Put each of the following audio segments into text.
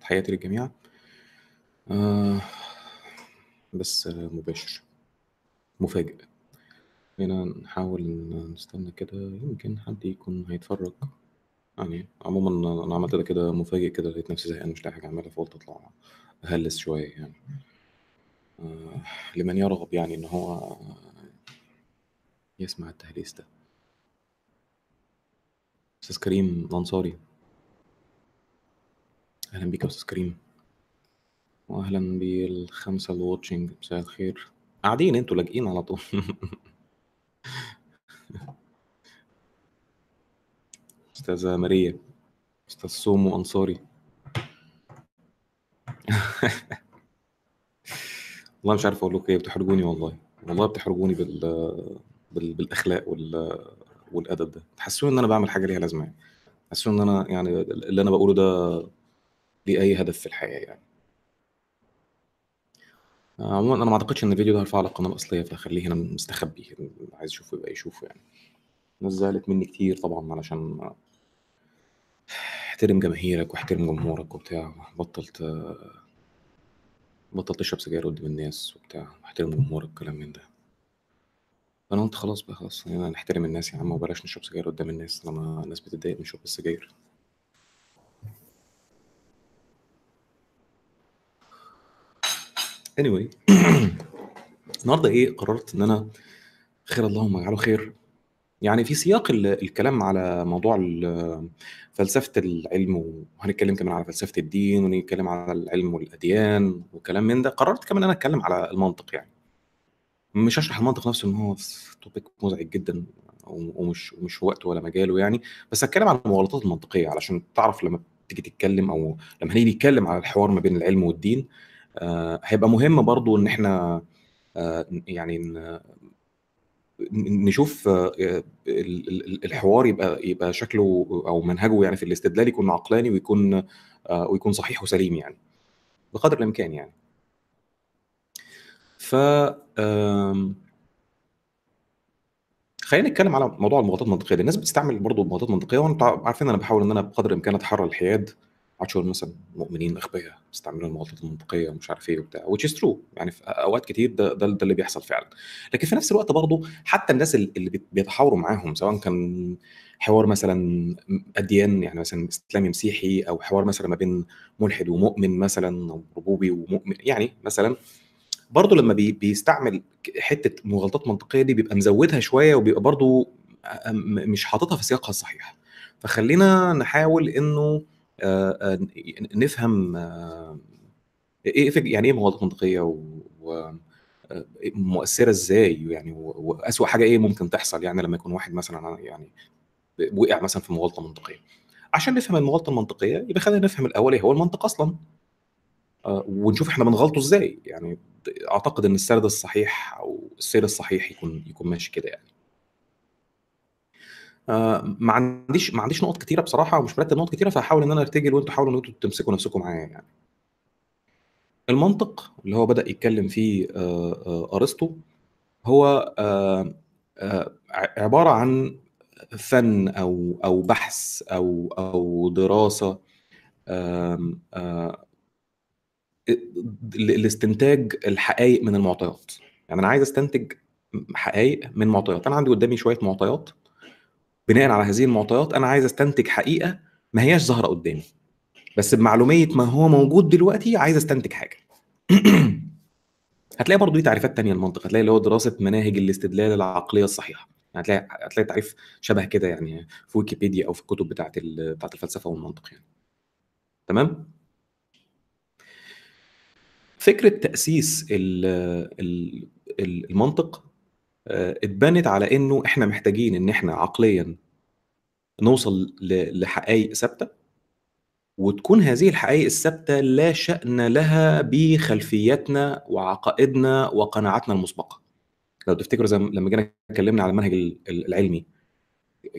تحياتي للجميع آه بس مباشر مفاجئ هنا نحاول نستنى كده يمكن حد يكون هيتفرج يعني عموما انا عملت ده كده مفاجئ كده لقيت نفسي زهقان مش لاقي حاجه اعملها فقلت اطلع اهلس شويه يعني آه لمن يرغب يعني ان هو يسمع التهليس ده استاذ كريم الانصاري اهلا بيك يا استاذ كريم واهلا بالخمسه اللي واتشنج مساء الخير قاعدين انتوا لاجئين على طول استاذه ماريا استاذ سومو انصاري والله مش عارف اقول لكم ايه بتحرجوني والله والله بتحرجوني بال... بال... بالاخلاق وال... والادب ده تحسون ان انا بعمل حاجه ليها لازمه يعني تحسون ان انا يعني اللي انا بقوله ده لأي هدف في الحياة يعني. آه، عمومًا أنا ما أعتقدش إن الفيديو ده هرفعه على القناة الأصلية، فخليه هنا مستخبي، اللي عايز يشوفه يبقى يشوفه يعني. الناس زعلت منّي كتير طبعًا علشان احترم جماهيرك واحترم جمهورك وبتاع، بطلت بطلت اشرب سجاير قدّام الناس وبتاع، واحترم جمهورك والكلام من ده. انا قُلت خلاص بقى، خلاص يعني نحترم الناس يا عم وبلاش نشرب سجاير قدّام الناس، طالما الناس بتتضايق من شرب السجاير. anyway النهارده ايه قررت ان انا خير اللهم اجعله خير يعني في سياق الكلام على موضوع فلسفة العلم وهنتكلم كمان على فلسفة الدين ونتكلم على العلم والأديان وكلام من ده قررت كمان أنا أتكلم على المنطق يعني مش هشرح المنطق نفسه إن هو توبيك مزعج جدا ومش مش وقته ولا مجاله يعني بس هتكلم عن المغالطات المنطقية علشان تعرف لما تيجي تتكلم أو لما هنيجي نتكلم على الحوار ما بين العلم والدين آه، هيبقى مهم برضو ان احنا آه، يعني نشوف آه، الحوار يبقى يبقى شكله او منهجه يعني في الاستدلال يكون عقلاني ويكون ويكون صحيح وسليم يعني بقدر الامكان يعني ف خلينا نتكلم على موضوع المغالطات المنطقيه الناس بتستعمل برضه المغالطات المنطقيه وانا عارفين انا بحاول ان انا بقدر الامكان اتحرى الحياد عاشور مثلا مؤمنين اغبياء بيستعملوا المغالطات المنطقيه ومش عارف ايه وبتاع وتش ترو يعني في اوقات كتير ده, ده ده اللي بيحصل فعلا لكن في نفس الوقت برضه حتى الناس اللي بيتحاوروا معاهم سواء كان حوار مثلا اديان يعني مثلا اسلامي مسيحي او حوار مثلا ما بين ملحد ومؤمن مثلا او ربوبي ومؤمن يعني مثلا برضه لما بي بيستعمل حته مغالطات منطقيه دي بيبقى مزودها شويه وبيبقى برضه مش حاططها في سياقها الصحيح فخلينا نحاول انه آه، آه، نفهم آه، ايه, إيه يعني ايه مواد منطقيه ومؤثره ازاي يعني واسوء حاجه ايه ممكن تحصل يعني لما يكون واحد مثلا يعني وقع مثلا في مغالطه منطقيه عشان نفهم المغالطه المنطقيه يبقى خلينا نفهم الاول ايه هو المنطق اصلا ونشوف احنا بنغلطه ازاي يعني اعتقد ان السرد الصحيح او السير الصحيح يكون يكون ماشي كده يعني آه، ما عنديش ما عنديش نقط كتيره بصراحه ومش مرتب نقط كتيره فهحاول ان انا ارتجل وانتم حاولوا ان انتم تمسكوا نفسكم معايا يعني المنطق اللي هو بدا يتكلم فيه آه، آه، ارسطو هو عباره عن فن او او بحث او او دراسه لاستنتاج الحقائق من المعطيات يعني انا عايز استنتج حقائق من معطيات انا عندي قدامي شويه معطيات بناء على هذه المعطيات انا عايز استنتج حقيقه ما هياش ظاهره قدامي بس بمعلوميه ما هو موجود دلوقتي عايز استنتج حاجه هتلاقي برضه دي تعريفات تانية للمنطق هتلاقي اللي هو دراسه مناهج الاستدلال العقليه الصحيحه يعني هتلاقي هتلاقي تعريف شبه كده يعني في ويكيبيديا او في الكتب بتاعت بتاعت الفلسفه والمنطق يعني تمام فكره تاسيس المنطق آه، اتبنت على انه احنا محتاجين ان احنا عقليا نوصل لحقائق ثابته وتكون هذه الحقائق الثابته لا شان لها بخلفياتنا وعقائدنا وقناعاتنا المسبقه لو تفتكروا زي لما جينا اتكلمنا على المنهج العلمي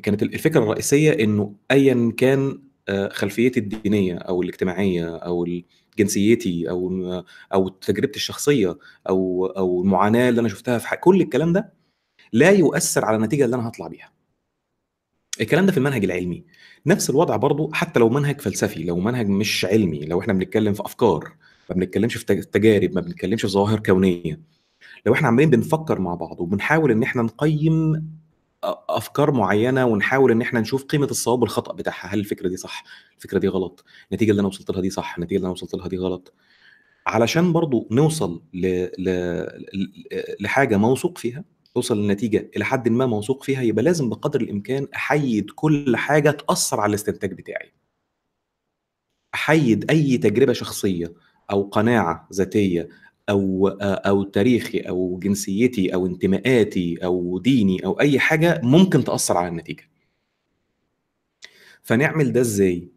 كانت الفكره الرئيسيه انه ايا كان آه، خلفيتي الدينيه او الاجتماعيه او جنسيتي او آه، او تجربتي الشخصيه او او المعاناه اللي انا شفتها في كل الكلام ده لا يؤثر على النتيجه اللي انا هطلع بيها الكلام ده في المنهج العلمي نفس الوضع برضو حتى لو منهج فلسفي لو منهج مش علمي لو احنا بنتكلم في افكار ما بنتكلمش في تجارب ما بنتكلمش في ظواهر كونيه لو احنا عمالين بنفكر مع بعض وبنحاول ان احنا نقيم افكار معينه ونحاول ان احنا نشوف قيمه الصواب والخطا بتاعها هل الفكره دي صح الفكره دي غلط النتيجه اللي انا وصلت لها دي صح النتيجه اللي انا وصلت لها دي غلط علشان برضو نوصل ل... ل... لحاجه موثوق فيها توصل لنتيجه الى حد ما موثوق فيها يبقى لازم بقدر الامكان احيد كل حاجه تاثر على الاستنتاج بتاعي احيد اي تجربه شخصيه او قناعه ذاتيه او او تاريخي او جنسيتي او انتماءاتي او ديني او اي حاجه ممكن تاثر على النتيجه فنعمل ده ازاي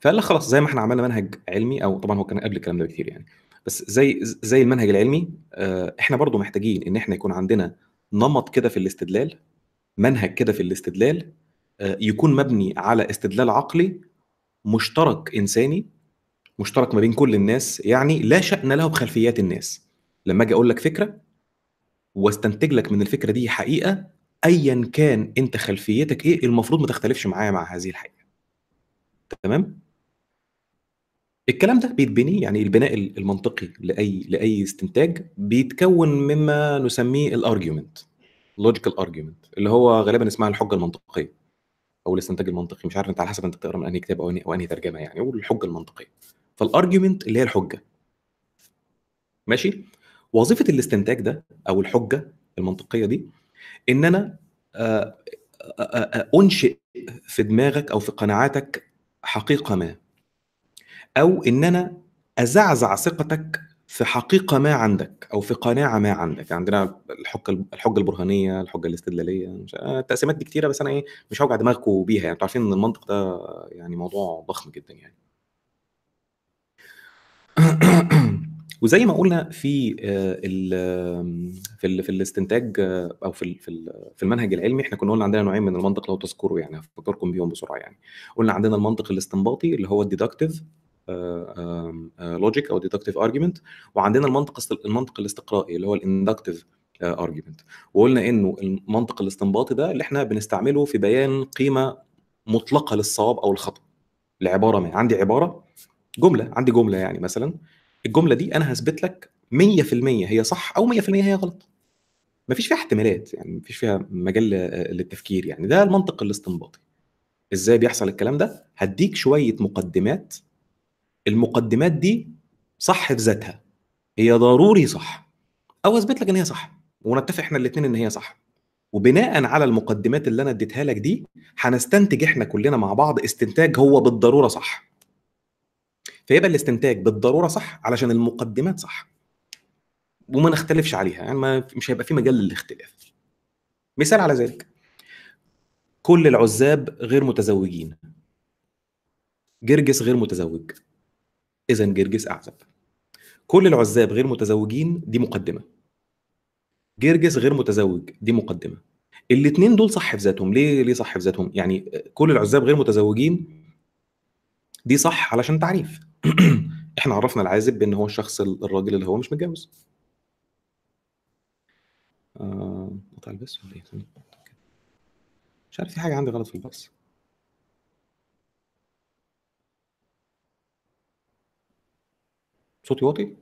فقال لك خلاص زي ما احنا عملنا منهج علمي او طبعا هو كان قبل الكلام ده بكتير يعني بس زي زي المنهج العلمي آه، احنا برضو محتاجين ان احنا يكون عندنا نمط كده في الاستدلال منهج كده في الاستدلال آه، يكون مبني على استدلال عقلي مشترك انساني مشترك ما بين كل الناس يعني لا شأن له بخلفيات الناس لما اجي اقول لك فكره واستنتج لك من الفكره دي حقيقه ايا كان انت خلفيتك ايه المفروض ما تختلفش معايا مع هذه الحقيقه تمام الكلام ده بيتبني يعني البناء المنطقي لأي لأي استنتاج بيتكون مما نسميه الارجيومنت لوجيكال ارجيومنت اللي هو غالبا اسمها الحجة المنطقية أو الاستنتاج المنطقي مش عارف أنت على حسب أنت بتقرا من أنهي كتاب أو أنهي, ترجمة يعني والحجة المنطقية فالارجيومنت اللي هي الحجة ماشي وظيفة الاستنتاج ده أو الحجة المنطقية دي إن أنا آه، آه، آه، أنشئ في دماغك أو في قناعاتك حقيقة ما او ان انا ازعزع ثقتك في حقيقه ما عندك او في قناعه ما عندك يعني عندنا الحجه الحجه البرهانيه الحجه الاستدلاليه مش... التقسيمات دي كتيره بس انا ايه مش هوجع دماغكم بيها يعني انتوا عارفين ان المنطق ده يعني موضوع ضخم جدا يعني وزي ما قلنا في آه، في الـ في الاستنتاج آه، او في في المنهج العلمي احنا كنا قلنا عندنا نوعين من المنطق لو تذكروا يعني هفكركم بيهم بسرعه يعني قلنا عندنا المنطق الاستنباطي اللي هو الديدكتيف لوجيك او ديدكتيف ارجيومنت وعندنا المنطق المنطق الاستقرائي اللي هو الاندكتيف ارجيومنت آه، وقلنا انه المنطق الاستنباطي ده اللي احنا بنستعمله في بيان قيمه مطلقه للصواب او الخطا لعباره ما عندي عباره جمله عندي جمله يعني مثلا الجمله دي انا هثبت لك 100% هي صح او 100% هي غلط مفيش فيها احتمالات يعني مفيش فيها مجال آه، للتفكير يعني ده المنطق الاستنباطي ازاي بيحصل الكلام ده هديك شويه مقدمات المقدمات دي صح في ذاتها هي ضروري صح او اثبت لك ان هي صح ونتفق احنا الاثنين ان هي صح وبناء على المقدمات اللي انا اديتها لك دي هنستنتج احنا كلنا مع بعض استنتاج هو بالضروره صح فيبقى الاستنتاج بالضروره صح علشان المقدمات صح وما نختلفش عليها يعني ما مش هيبقى في مجال للاختلاف مثال على ذلك كل العزاب غير متزوجين جرجس غير متزوج إذا جرجس أعزب كل العزاب غير متزوجين دي مقدمة جرجس غير متزوج دي مقدمة الاثنين دول صح في ذاتهم ليه ليه صح في ذاتهم يعني كل العزاب غير متزوجين دي صح علشان تعريف احنا عرفنا العازب بان هو الشخص الراجل اللي هو مش متجوز آه... إيه؟ مش عارف في حاجه عندي غلط في البث صوتي واطي؟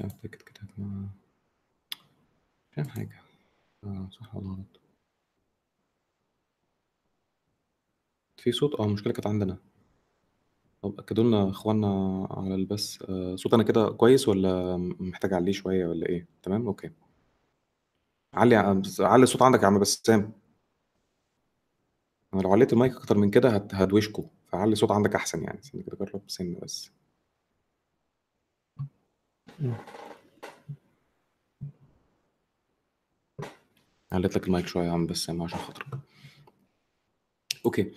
اتاكد كده كام حاجه آه صح ولا غلط في صوت اه المشكله كانت عندنا طب اكدوا لنا إخوانا على البث آه صوت انا كده كويس ولا محتاج اعليه شويه ولا ايه تمام اوكي علي آه، علي الصوت عندك يا عم بسام انا لو عليت المايك اكتر من كده هدوشكوا فعلي صوت عندك احسن يعني استنى كده جرب سن بس عليت لك المايك شويه يا عم بس عشان خاطرك اوكي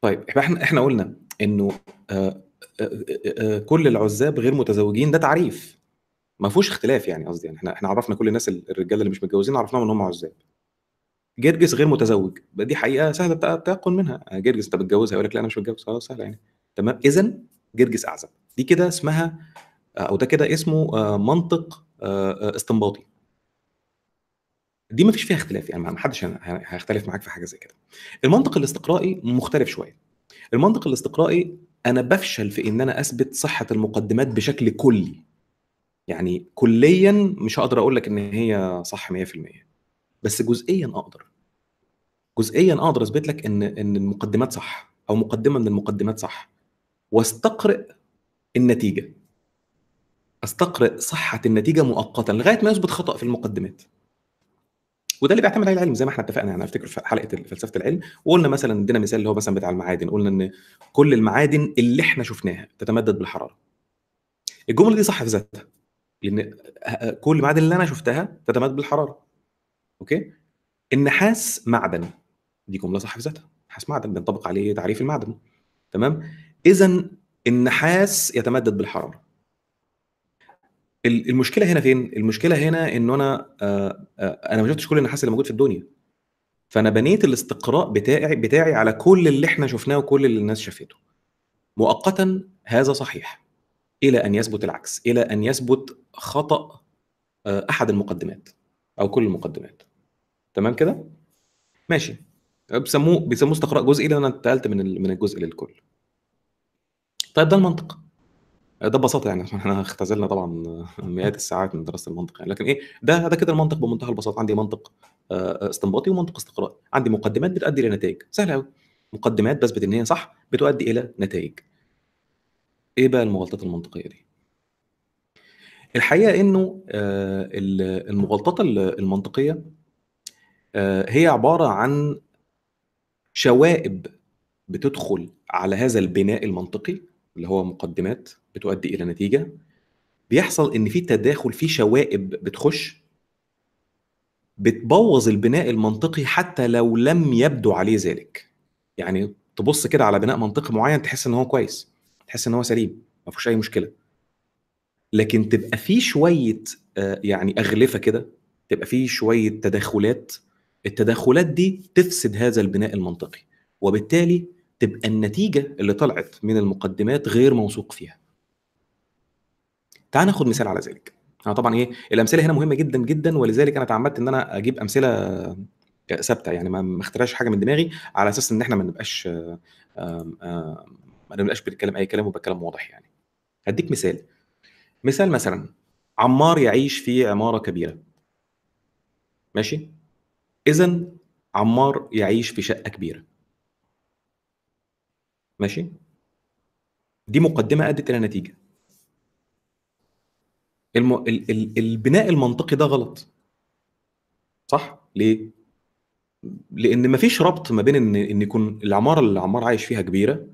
طيب احنا احنا قلنا انه آه، آه، آه، كل العزاب غير متزوجين ده تعريف ما فيهوش اختلاف يعني قصدي يعني احنا احنا عرفنا كل الناس الرجاله اللي مش متجوزين عرفناهم ان هم عزاب جرجس غير متزوج دي حقيقه سهله التيقن منها آه، جرجس انت بتجوزها يقول لك لا انا مش متجوز خلاص سهله يعني تمام اذا جرجس اعزب دي كده اسمها آه، او ده كده اسمه آه، منطق استنباطي دي مفيش فيها اختلاف يعني ما حدش هيختلف معاك في حاجه زي كده المنطق الاستقرائي مختلف شويه المنطق الاستقرائي انا بفشل في ان انا اثبت صحه المقدمات بشكل كلي يعني كليا مش هقدر اقول لك ان هي صح 100% بس جزئيا اقدر جزئيا اقدر اثبت لك ان ان المقدمات صح او مقدمه من المقدمات صح واستقرئ النتيجه استقرئ صحه النتيجه مؤقتا لغايه ما يثبت خطا في المقدمات وده اللي بيعتمد عليه العلم زي ما احنا اتفقنا يعني افتكر في حلقه فلسفه العلم وقلنا مثلا ادينا مثال اللي هو مثلا بتاع المعادن قلنا ان كل المعادن اللي احنا شفناها تتمدد بالحراره الجمله دي صح في ذاتها لان كل المعادن اللي انا شفتها تتمدد بالحراره اوكي النحاس معدن دي جمله صح في ذاتها نحاس معدن بينطبق عليه تعريف المعدن تمام اذا النحاس يتمدد بالحراره المشكله هنا فين المشكله هنا ان انا آآ آه، آآ آه، انا ما شفتش كل النحاس اللي موجود في الدنيا فانا بنيت الاستقراء بتاعي بتاعي على كل اللي احنا شفناه وكل اللي الناس شافته مؤقتا هذا صحيح الى ان يثبت العكس الى ان يثبت خطا آه، احد المقدمات او كل المقدمات تمام كده ماشي بيسموه بيسموه استقراء جزئي لان انا انتقلت من من الجزء للكل طيب ده المنطق ده ببساطه يعني عشان احنا اختزلنا طبعا مئات الساعات من دراسه المنطق يعني لكن ايه ده ده كده المنطق بمنتهى البساطه عندي منطق آه، استنباطي ومنطق استقرائي عندي مقدمات بتؤدي لنتائج سهله قوي مقدمات بثبت ان هي صح بتؤدي الى نتائج ايه بقى المغالطات المنطقيه دي الحقيقه انه آه، المغالطات المنطقيه آه، هي عباره عن شوائب بتدخل على هذا البناء المنطقي اللي هو مقدمات بتؤدي الى نتيجه بيحصل ان في تداخل في شوائب بتخش بتبوظ البناء المنطقي حتى لو لم يبدو عليه ذلك يعني تبص كده على بناء منطقي معين تحس ان هو كويس تحس ان هو سليم ما فيهوش اي مشكله لكن تبقى في شويه آه، يعني اغلفه كده تبقى في شويه تداخلات التدخلات دي تفسد هذا البناء المنطقي وبالتالي تبقى النتيجه اللي طلعت من المقدمات غير موثوق فيها تعال ناخد مثال على ذلك انا طبعا ايه الامثله هنا مهمه جدا جدا ولذلك انا تعمدت ان انا اجيب امثله ثابته يعني ما اخترعش حاجه من دماغي على اساس ان احنا ما نبقاش ما نبقاش بنتكلم اي كلام وبتكلم واضح يعني هديك مثال مثال مثلا عمار يعيش في عماره كبيره ماشي اذا عمار يعيش في شقه كبيره ماشي دي مقدمه ادت الى نتيجه الم... ال... ال... البناء المنطقي ده غلط صح ليه لان مفيش ربط ما بين ان ان يكون العماره اللي عمار عايش فيها كبيره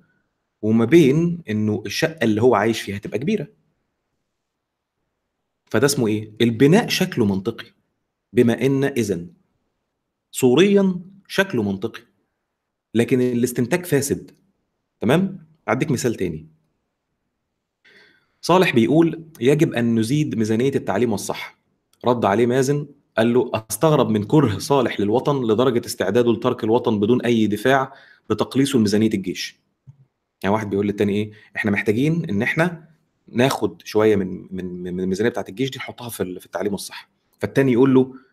وما بين انه الشقه اللي هو عايش فيها تبقى كبيره فده اسمه ايه البناء شكله منطقي بما ان اذا صوريا شكله منطقي لكن الاستنتاج فاسد تمام اعديك مثال تاني صالح بيقول يجب ان نزيد ميزانيه التعليم والصحه رد عليه مازن قال له استغرب من كره صالح للوطن لدرجه استعداده لترك الوطن بدون اي دفاع بتقليصه لميزانيه الجيش يعني واحد بيقول للتاني ايه احنا محتاجين ان احنا ناخد شويه من من من الميزانيه بتاعه الجيش دي نحطها في التعليم والصحه فالتاني يقول له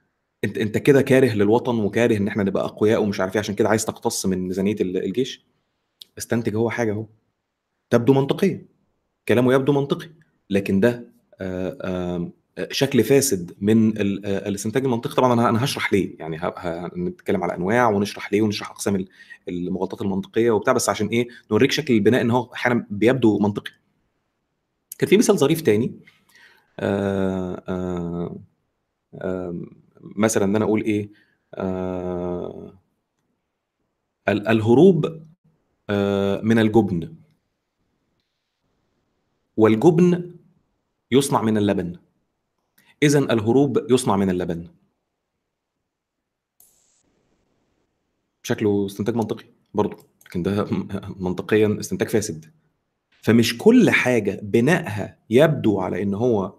انت انت كده كاره للوطن وكاره ان احنا نبقى اقوياء ومش عارف ايه عشان كده عايز تقتص من ميزانيه الجيش استنتج هو حاجه اهو تبدو منطقيه كلامه يبدو منطقي لكن ده آه، آه، شكل فاسد من آه، الاستنتاج المنطقي طبعا انا هشرح ليه يعني هنتكلم على انواع ونشرح ليه ونشرح اقسام المغالطات المنطقيه وبتاع بس عشان ايه نوريك شكل البناء ان هو احيانا بيبدو منطقي كان في مثال ظريف تاني آآ آآ مثلا ان انا اقول ايه آه الهروب آه من الجبن والجبن يصنع من اللبن اذا الهروب يصنع من اللبن شكله استنتاج منطقي برضه لكن ده منطقيا استنتاج فاسد فمش كل حاجه بنائها يبدو على ان هو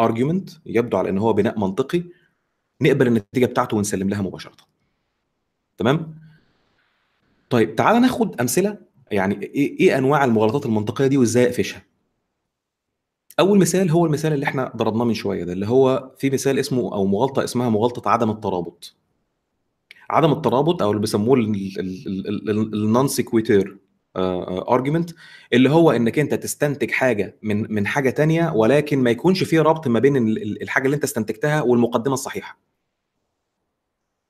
ارجيومنت آه، يبدو على ان هو بناء منطقي نقبل النتيجه بتاعته ونسلم لها مباشره تمام طيب تعال ناخد امثله يعني ايه ايه انواع المغالطات المنطقيه دي وازاي اقفشها اول مثال هو المثال اللي احنا ضربناه من شويه ده اللي هو في مثال اسمه او مغالطه اسمها مغالطه عدم الترابط عدم الترابط او اللي بيسموه النون سيكويتير ارجيومنت آه، آه، اللي هو انك انت تستنتج حاجه من من حاجه تانية ولكن ما يكونش فيه ربط ما بين الحاجه اللي انت استنتجتها والمقدمه الصحيحه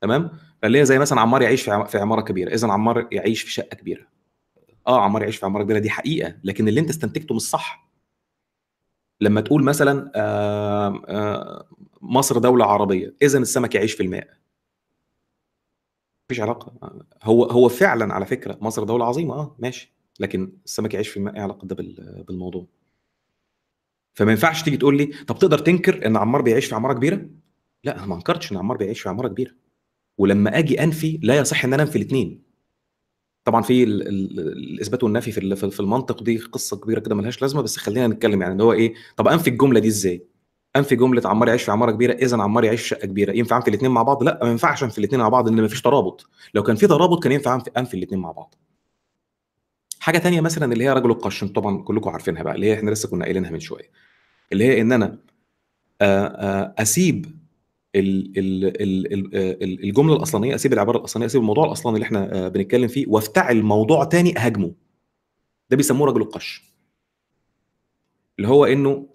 تمام فاللي هي زي مثلا عمار يعيش في عماره كبيره اذا عمار يعيش في شقه كبيره اه عمار يعيش في عماره كبيره دي حقيقه لكن اللي انت استنتجته مش صح لما تقول مثلا آآ آه، آآ مصر دوله عربيه اذا السمك يعيش في الماء مفيش علاقه هو هو فعلا على فكره مصر دوله عظيمه اه ماشي لكن السمك يعيش في الماء ايه علاقه ده بالموضوع فما ينفعش تيجي تقول لي طب تقدر تنكر ان عمار بيعيش في عماره كبيره لا انا ما انكرتش ان عمار بيعيش في عماره كبيره ولما اجي انفي لا يصح ان انا انفي الاثنين طبعا في الاثبات والنفي في, في المنطق دي قصه كبيره كده ملهاش لازمه بس خلينا نتكلم يعني اللي هو ايه طب انفي الجمله دي ازاي في جمله عمار يعيش في عماره كبيره اذا عمار يعيش في شقه كبيره ينفع في الاثنين مع بعض لا ما ينفعش في الاثنين مع بعض لان ما فيش ترابط لو كان في ترابط كان ينفع انفي, في الاثنين مع بعض حاجه تانية مثلا اللي هي رجل القش طبعا كلكم عارفينها بقى اللي هي احنا لسه كنا قايلينها من شويه اللي هي ان انا آه، آه، اسيب آه، الجمله الاصلانيه اسيب العباره الاصلانيه اسيب الموضوع الاصلاني اللي احنا بنتكلم فيه وافتعل موضوع تاني اهاجمه ده بيسموه رجل القش اللي هو انه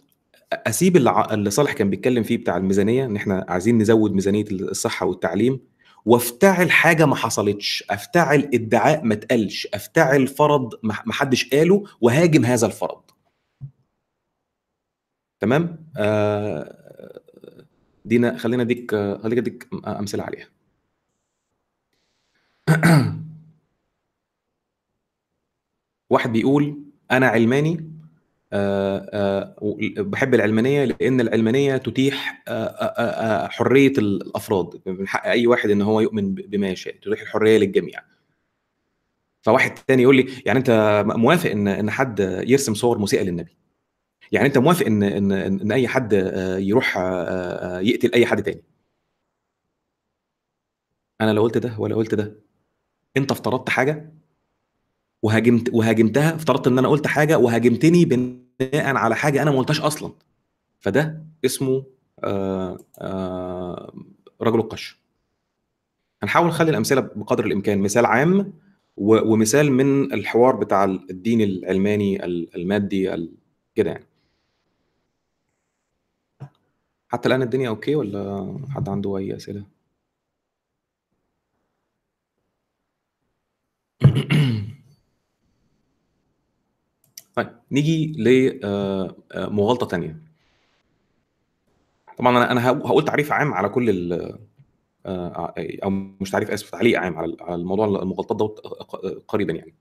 اسيب اللي صالح كان بيتكلم فيه بتاع الميزانيه ان احنا عايزين نزود ميزانيه الصحه والتعليم وافتعل حاجه ما حصلتش افتعل ادعاء ما اتقالش افتعل فرض ما حدش قاله وهاجم هذا الفرض تمام آه دينا خلينا اديك خلينا اديك امثله عليها واحد بيقول انا علماني آه، آه، بحب العلمانيه لان العلمانيه تتيح آه، حريه الافراد من حق اي واحد ان هو يؤمن بما يشاء تتيح الحريه للجميع فواحد تاني يقول لي يعني انت موافق ان ان حد يرسم صور مسيئه للنبي يعني انت موافق ان ان ان اي حد يروح يقتل اي حد تاني انا لا قلت ده ولا قلت ده انت افترضت حاجه وهاجمت وهاجمتها افترضت ان انا قلت حاجه وهاجمتني بناء على حاجه انا ما قلتهاش اصلا فده اسمه آآ آه، آآ آه، رجل القش هنحاول نخلي الامثله بقدر الامكان مثال عام ومثال من الحوار بتاع الدين العلماني المادي كده يعني حتى الان الدنيا اوكي ولا حد عنده اي اسئله طيب نيجي لمغالطه آه، آه، تانية طبعا انا انا هقول تعريف عام على كل ال آه، او مش تعريف اسف تعليق عام على على الموضوع المغالطات دوت قريبا يعني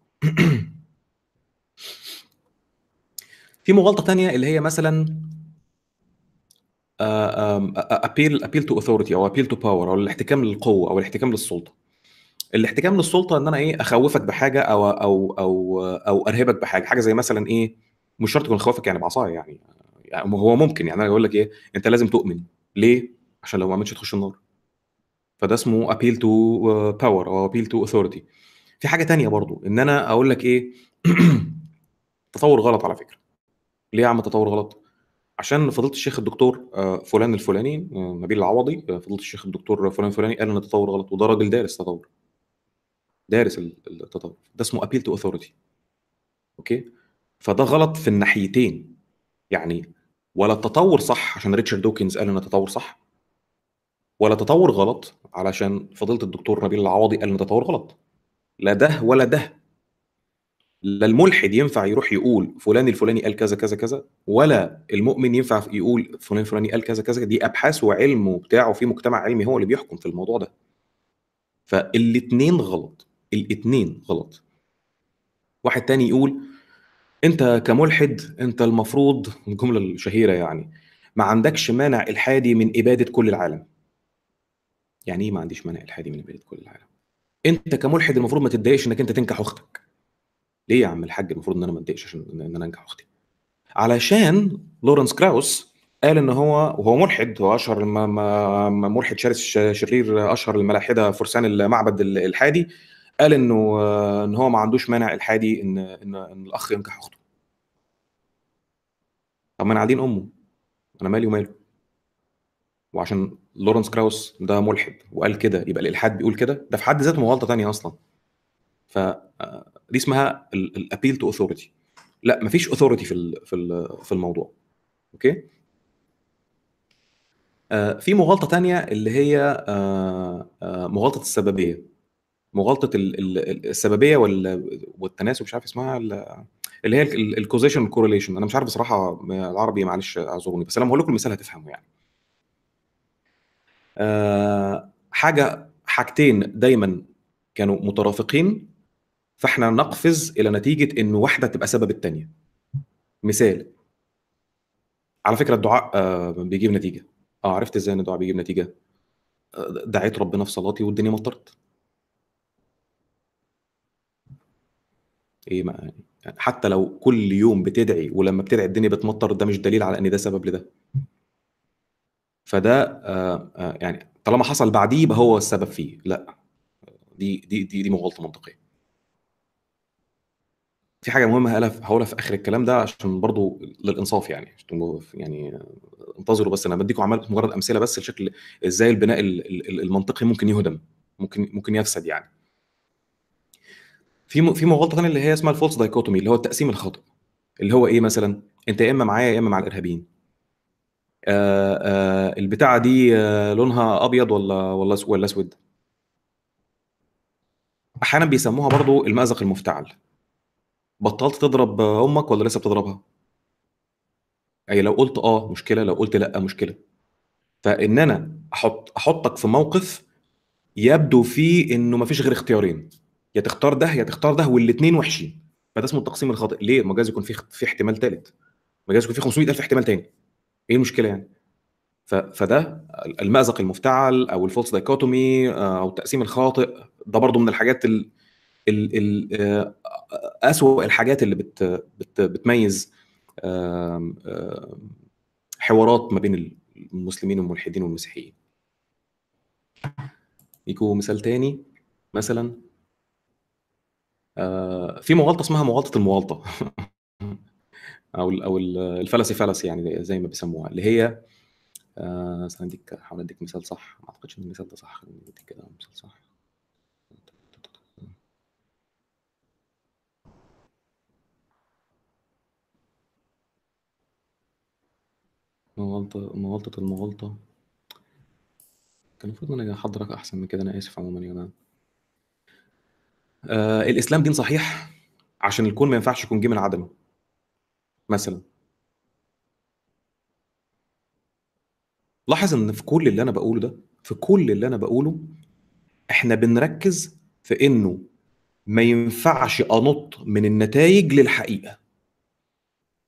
في مغالطه تانية اللي هي مثلا ابيل ابيل تو اوثورتي او ابيل تو باور او الاحتكام للقوه او الاحتكام للسلطه الاحتكام للسلطه ان انا ايه اخوفك بحاجه او او او او ارهبك بحاجه حاجه زي مثلا ايه مش شرط يكون خوفك يعني بعصايه يعني, يعني هو ممكن يعني انا اقول لك ايه انت لازم تؤمن ليه عشان لو ما عملتش تخش النار فده اسمه ابيل تو باور او ابيل تو اوثورتي في حاجه تانية برضو ان انا اقول لك ايه تطور غلط على فكره ليه يا عم تطور غلط عشان فضيله الشيخ الدكتور آه، فلان الفلاني آه، نبيل العوضي آه، فضيله الشيخ الدكتور فلان الفلاني قال ان التطور غلط وده راجل دارس تطور دارس التطور ده اسمه ابيل تو اوثورتي اوكي فده غلط في الناحيتين يعني ولا التطور صح عشان ريتشارد دوكنز قال ان التطور صح ولا تطور غلط علشان فضيله الدكتور نبيل العوضي قال ان التطور غلط لا ده ولا ده لا الملحد ينفع يروح يقول فلان الفلاني قال كذا كذا كذا ولا المؤمن ينفع يقول فلان الفلاني قال كذا كذا دي ابحاث وعلم وبتاع وفي مجتمع علمي هو اللي بيحكم في الموضوع ده فالاثنين غلط الاثنين غلط واحد تاني يقول انت كملحد انت المفروض الجمله الشهيره يعني ما عندكش مانع الحادي من اباده كل العالم يعني ايه ما عنديش مانع الحادي من اباده كل العالم انت كملحد المفروض ما تتضايقش انك انت تنكح اختك ليه يا عم الحاج المفروض ان انا ما اتضايقش عشان ان انا انكح اختي علشان لورنس كراوس قال ان هو وهو ملحد هو اشهر ملحد شرس شرير اشهر الملاحده فرسان المعبد الحادي قال انه آه، ان هو ما عندوش مانع الحادي ان ان, إن الاخ ينكح اخته طب ما انا قاعدين امه انا مالي وماله وعشان لورنس كراوس ده ملحد وقال كده يبقى الالحاد بيقول كده ده في حد ذاته مغالطه تانية اصلا ف آه، دي اسمها الابيل تو اوثورتي لا مفيش اوثورتي في في في الموضوع اوكي آه، في مغالطه تانية اللي هي مغالطه السببيه مغالطه السببيه والتناسب مش عارف اسمها اللي هي الكوزيشن كورليشن انا مش عارف بصراحه العربي معلش اعذروني بس لما هقول لكم المثال هتفهموا يعني آه، حاجه حاجتين دايما كانوا مترافقين فاحنا نقفز الى نتيجه ان واحده تبقى سبب الثانيه مثال على فكره الدعاء آه، بيجيب نتيجه اه عرفت ازاي ان الدعاء بيجيب نتيجه آه، دعيت ربنا في صلاتي والدنيا مطرت ايه ما يعني حتى لو كل يوم بتدعي ولما بتدعي الدنيا بتمطر ده مش دليل على ان ده سبب لده فده آه، آه، يعني طالما حصل بعديه يبقى هو السبب فيه لا دي دي دي, دي مغالطه منطقيه في حاجه مهمه هقولها هقولها في اخر الكلام ده عشان برضو للانصاف يعني يعني انتظروا بس انا بديكم عمال مجرد امثله بس لشكل ازاي البناء المنطقي ممكن يهدم ممكن ممكن يفسد يعني في في مغالطه ثانيه اللي هي اسمها الفولس دايكوتومي اللي هو التقسيم الخاطئ اللي هو ايه مثلا انت يا اما معايا يا اما مع الارهابيين آآ آآ البتاعه دي لونها ابيض ولا ولا ولا اسود احيانا بيسموها برضو المازق المفتعل بطلت تضرب امك ولا لسه بتضربها اي لو قلت اه مشكله لو قلت لا مشكله فان انا احط احطك في موقف يبدو فيه انه مفيش غير اختيارين يا تختار ده يا تختار ده والاثنين وحشين فده اسمه التقسيم الخاطئ ليه ما جاز يكون في في احتمال ثالث ما جاز يكون في 500000 احتمال ثاني ايه المشكله يعني فده المأزق المفتعل او الفولس دايكوتومي آه، او التقسيم الخاطئ ده برضو من الحاجات ال ال ال آه، اسوء الحاجات اللي بت بت بتميز حوارات ما بين المسلمين والملحدين والمسيحيين يكون مثال تاني مثلا آه، في مغالطه اسمها مغالطه المغالطه او او الفلسي فلسي يعني زي ما بيسموها اللي هي آه، استنى اديك احاول اديك مثال صح ما اعتقدش ان المثال ده صح خليني اديك كده مثال صح مغالطة مغالطة المغالطة كان المفروض ان انا احضرك احسن من كده انا اسف عموما يا جماعه آه الإسلام دين صحيح، عشان الكون ما ينفعش يكون جِه من عدمه. مثلًا. لاحظ إن في كل اللي أنا بقوله ده، في كل اللي أنا بقوله إحنا بنركّز في إنه ما ينفعش أنُط من النتايج للحقيقة.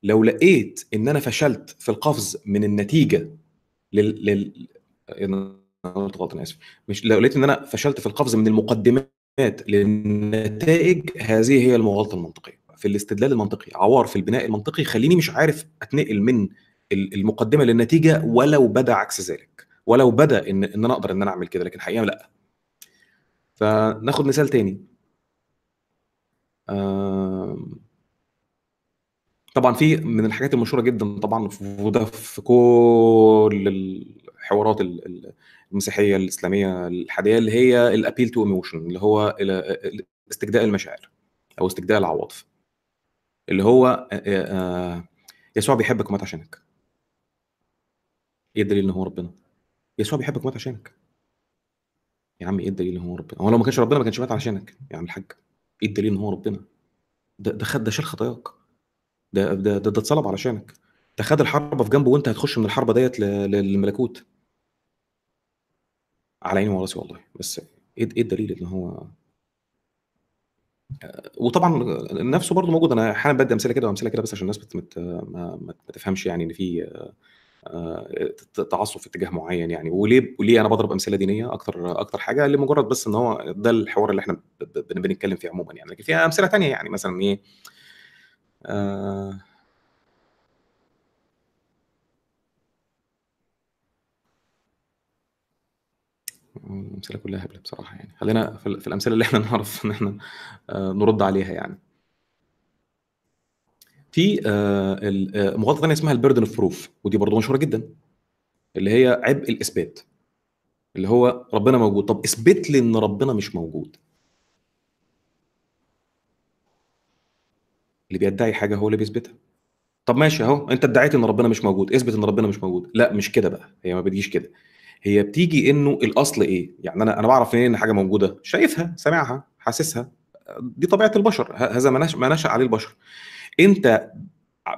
لو لقيت إن أنا فشلت في القفز من النتيجة لل لل أنا قُلت أنا آسف، مش لو لقيت إن أنا فشلت في القفز من المقدمات للنتائج هذه هي المغالطه المنطقيه في الاستدلال المنطقي عوار في البناء المنطقي خليني مش عارف اتنقل من المقدمه للنتيجه ولو بدا عكس ذلك ولو بدا ان ان انا اقدر ان انا اعمل كده لكن حقيقه لا فناخد مثال تاني طبعا في من الحاجات المشهوره جدا طبعا وده في كل الحوارات المسيحيه الاسلاميه الحاديه اللي هي الابيل تو ايموشن اللي هو استجداء المشاعر او استجداء العواطف اللي هو يسوع بيحبك ومات عشانك ايه الدليل ان هو ربنا يسوع بيحبك ومات عشانك يا عم ايه الدليل ان هو ربنا هو لو ما كانش ربنا ما كانش مات عشانك يا عم الحاج ايه الدليل ان هو ربنا ده ده خد ده شال خطاياك ده ده ده, ده اتصلب علشانك ده خد الحربه في جنبه وانت هتخش من الحربه ديت للملكوت على عيني وراسي والله بس إيه, ايه الدليل ان هو آه، وطبعًا نفسه برضه موجود، أنا أحيانًا بدي أمثلة كده وأمثلة كده بس عشان الناس ما تفهمش يعني إن في آه، تعصُّب في اتجاه معيّن يعني، وليه وليه أنا بضرب أمثلة دينية أكتر أكتر حاجة لمجرد بس إن هو ده الحوار اللي إحنا بنتكلّم فيه عمومًا يعني، لكن في أمثلة ثانيه يعني مثلًا إيه آآ آه، الامثله كلها هبله بصراحه يعني خلينا في الامثله اللي احنا نعرف ان احنا آه، نرد عليها يعني في آه، آه، مغالطه ثانيه اسمها البيردن اوف بروف ودي برضه مشهوره جدا اللي هي عبء الاثبات اللي هو ربنا موجود طب اثبت لي ان ربنا مش موجود اللي بيدعي حاجه هو اللي بيثبتها طب ماشي اهو انت ادعيت ان ربنا مش موجود اثبت ان ربنا مش موجود لا مش كده بقى هي ما بتجيش كده هي بتيجي انه الاصل ايه يعني انا انا بعرف ان حاجه موجوده شايفها سامعها حاسسها دي طبيعه البشر هذا ما نشا عليه البشر انت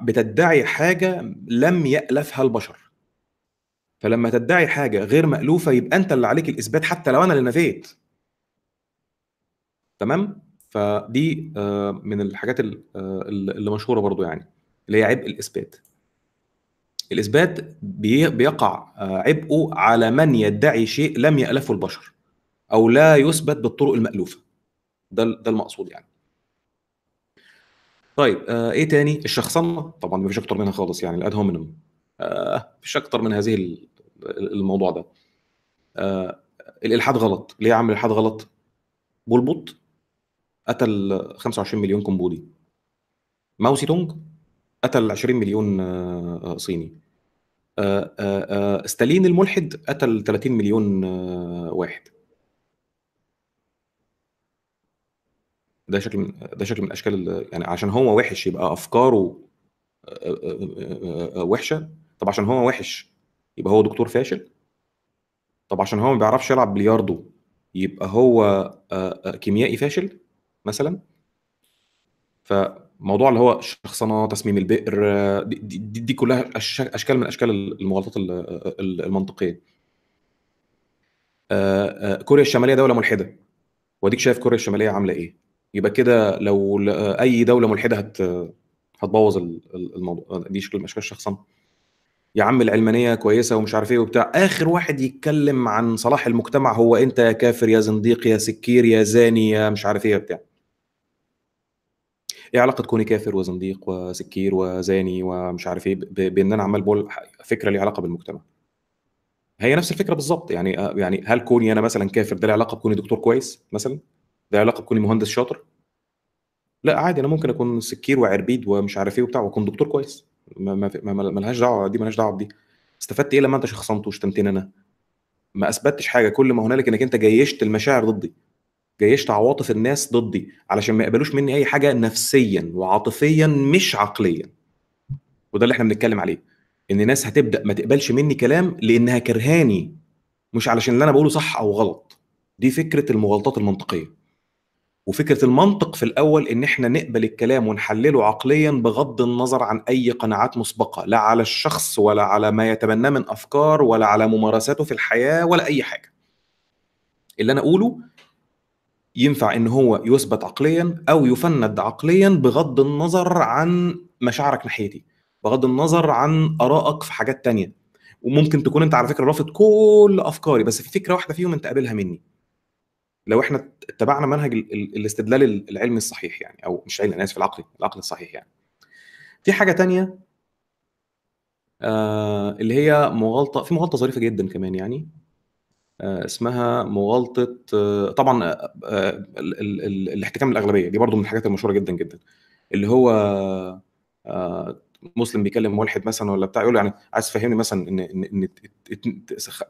بتدعي حاجه لم يالفها البشر فلما تدعي حاجه غير مالوفه يبقى انت اللي عليك الاثبات حتى لو انا اللي نفيت تمام فدي آه، من الحاجات آه، اللي مشهوره برضو يعني اللي هي عبء الاثبات الاثبات بيقع آه، عبئه على من يدعي شيء لم يالفه البشر او لا يثبت بالطرق المالوفه ده ده المقصود يعني طيب آه ايه تاني الشخصنه طبعا مفيش اكتر منها خالص يعني الاد هومينم آه مفيش اكتر من هذه الموضوع ده آه الالحاد غلط ليه عم الالحاد غلط بولبوت قتل 25 مليون كمبودي ماوسي تونج قتل 20 مليون آه، صيني آه، آه، آه، ستالين الملحد قتل 30 مليون واحد. ده شكل من ده شكل من أشكال يعني عشان هو وِحِش يبقى أفكاره وِحشة، طب عشان هو وِحِش يبقى هو دكتور فاشل؟ طب عشان هو ما بيعرفش يلعب بلياردو يبقى هو كيميائي فاشل مثلًا؟ ف موضوع اللي هو شخصنه تصميم البئر دي, دي, دي كلها اشكال من اشكال المغالطات المنطقيه آه، آه، كوريا الشماليه دوله ملحده واديك شايف كوريا الشماليه عامله ايه يبقى كده لو آه، اي دوله ملحده هت هتبوظ الموضوع دي شكل من اشكال الشخصنه يا عم العلمانيه كويسه ومش عارف ايه وبتاع اخر واحد يتكلم عن صلاح المجتمع هو انت يا كافر يا زنديق يا سكير يا زاني يا مش عارف ايه بتاع ايه علاقه كوني كافر وزنديق وسكير وزاني ومش عارف ايه بان انا عمال بقول فكره ليها علاقه بالمجتمع هي نفس الفكره بالظبط يعني آه، يعني هل كوني انا مثلا كافر ده له علاقه بكوني دكتور كويس مثلا ده علاقه بكوني مهندس شاطر لا عادي انا ممكن اكون سكير وعربيد ومش عارف ايه وبتاع واكون دكتور كويس ملهاش دعوه دي ملهاش دعوه بدي استفدت ايه لما انت شخصنت وشتمتني انا ما اثبتتش حاجه كل ما هنالك انك انت جيشت المشاعر ضدي جيشت عواطف الناس ضدي علشان ما يقبلوش مني اي حاجه نفسيا وعاطفيا مش عقليا وده اللي احنا بنتكلم عليه ان ناس هتبدا ما تقبلش مني كلام لانها كرهاني مش علشان اللي انا بقوله صح او غلط دي فكره المغالطات المنطقيه وفكره المنطق في الاول ان احنا نقبل الكلام ونحلله عقليا بغض النظر عن اي قناعات مسبقه لا على الشخص ولا على ما يتبناه من افكار ولا على ممارساته في الحياه ولا اي حاجه اللي انا اقوله ينفع ان هو يثبت عقليا او يفند عقليا بغض النظر عن مشاعرك ناحيتي بغض النظر عن ارائك في حاجات تانية وممكن تكون انت على فكره رافض كل افكاري بس في فكره واحده فيهم انت قابلها مني لو احنا اتبعنا منهج الاستدلال العلمي الصحيح يعني او مش علمي انا اسف العقل العقل الصحيح يعني في حاجه تانية آه اللي هي مغالطه في مغالطه ظريفه جدا كمان يعني آه، اسمها مغالطه آه، طبعا آه، الاحتكام الاغلبيه دي برضو من الحاجات المشهوره جدا جدا اللي هو مسلم بيكلم ملحد مثلا ولا بتاع يقول يعني عايز تفهمني مثلا ان ان ان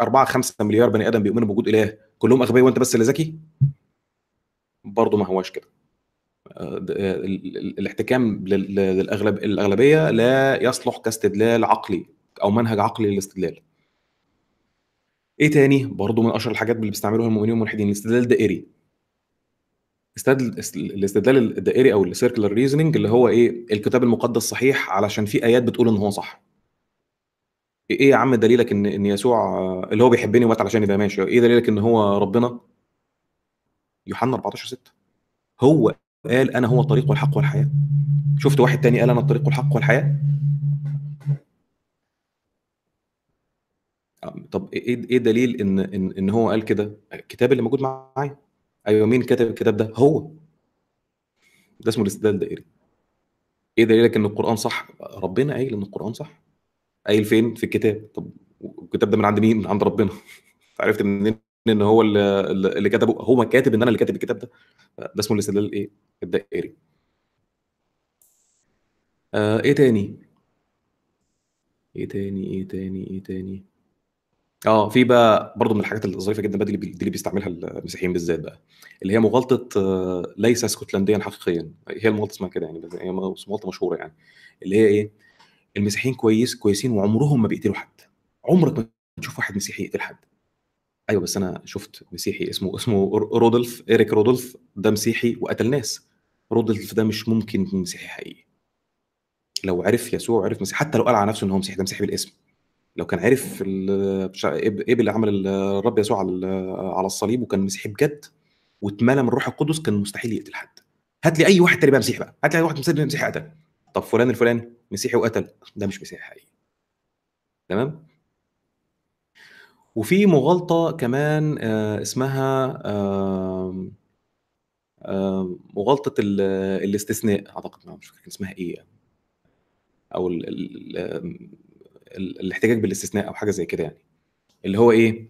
4 5 مليار بني ادم بيؤمنوا بوجود اله كلهم اغبياء وانت بس اللي ذكي برضه ما هواش كده الاحتكام للاغلب الاغلبيه لا يصلح كاستدلال عقلي او منهج عقلي للاستدلال ايه تاني برضه من اشهر الحاجات اللي بيستعملوها المؤمنين والملحدين الاستدلال الدائري استدل... الاستدلال الدائري او السيركلر ريزنينج اللي هو ايه الكتاب المقدس صحيح علشان في ايات بتقول ان هو صح إيه-, ايه يا عم دليلك ان ان يسوع اللي هو بيحبني ومات علشان يبقى ماشي ايه دليلك ان هو ربنا يوحنا 14 6 هو قال انا هو الطريق والحق والحياه شفت واحد تاني قال انا الطريق والحق والحياه طب إيه،, ايه ايه دليل ان ان ان هو قال كده؟ الكتاب اللي موجود معايا ايوه مين كتب الكتاب ده؟ هو ده اسمه الاستدلال الدائري ايه دليلك ان القران صح؟ ربنا قايل ان القران صح قايل فين؟ في الكتاب طب الكتاب ده من عند مين؟ من عند ربنا عرفت منين ان هو اللي كتبه هو كاتب ان انا اللي كاتب الكتاب ده ده اسمه الاستدلال ايه؟ الدائري آه ايه تاني؟ ايه تاني ايه تاني ايه تاني آه، في بقى برضه من الحاجات الظريفة جدًا بقى دي اللي بيستعملها المسيحيين بالذات بقى، اللي هي مغالطة آه، ليس اسكتلنديًا حقيقيًا، هي المغالطة اسمها كده يعني هي مغالطة مشهورة يعني، اللي هي إيه، المسيحيين كويس كويسين وعمرهم ما بيقتلوا حد، عمرك ما تشوف واحد مسيحي يقتل حد. أيوه بس أنا شُفت مسيحي اسمه اسمه رودولف إيريك رودولف ده مسيحي وقتل ناس، رودولف ده مش ممكن يكون مسيحي حقيقي. لو عرف يسوع وعرف مسيحي حتى لو قال على نفسه إن هو مسيحي، ده مسيحي بالاسم. لو كان عرف ايه اللي عمل الرب يسوع على على الصليب وكان مسيحي بجد واتملى من الروح القدس كان مستحيل يقتل حد هات لي اي واحد تاني بقى مسيحي بقى هات لي اي واحد مسيحي قتل طب فلان الفلاني مسيحي وقتل ده مش مسيحي حقيقي تمام وفي مغالطه كمان آه، اسمها مغالطه الاستثناء اعتقد مش فاكر اسمها ايه او الاحتجاج بالاستثناء او حاجه زي كده يعني اللي هو ايه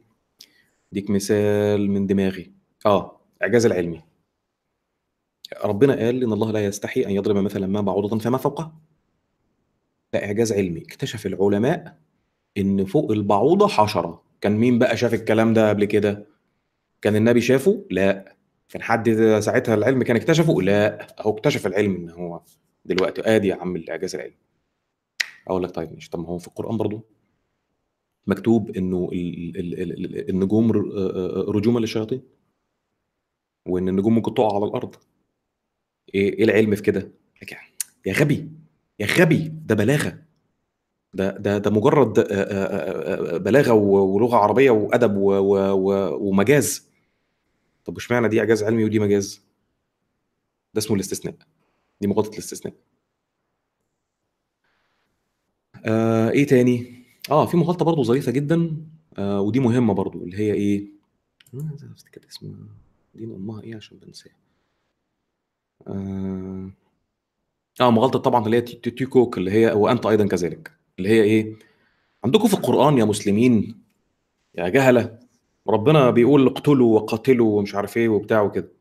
ديك مثال من دماغي اه اعجاز العلمي ربنا قال ان الله لا يستحي ان يضرب مثلا ما بعوضه فما فوقه ده اعجاز علمي اكتشف العلماء ان فوق البعوضه حشره كان مين بقى شاف الكلام ده قبل كده كان النبي شافه لا كان حد ساعتها العلم كان اكتشفه لا هو اكتشف العلم ان هو دلوقتي ادي آه، يا عم الاعجاز العلمي اقول لك طيب ماشي طب ما هو في القران برضه مكتوب انه النجوم رجوما للشياطين وان النجوم ممكن تقع على الارض ايه, إيه العلم في كده يا غبي يا غبي ده بلاغه ده ده ده مجرد آه، آه، آه، بلاغه ولغه عربيه وادب ومجاز طب اشمعنى دي اعجاز علمي ودي مجاز ده اسمه الاستثناء دي مغالطه الاستثناء آه إيه تاني؟ آه، في مغالطة برضه ظريفة جدًا آه ودي مهمة برضه، اللي هي إيه أفتكر اسمها، دي أمها إيه عشان بنساها. اه, آه، مغالطة طبعًا اللي هي تي, تي تيكوك اللي هي "وأنت أيضًا كذلك" اللي هي إيه، "عندكم في القرآن يا مسلمين، يا جهلة، ربنا بيقول اقتلوا وقاتلوا" ومش عارف إيه وبتاع وكده.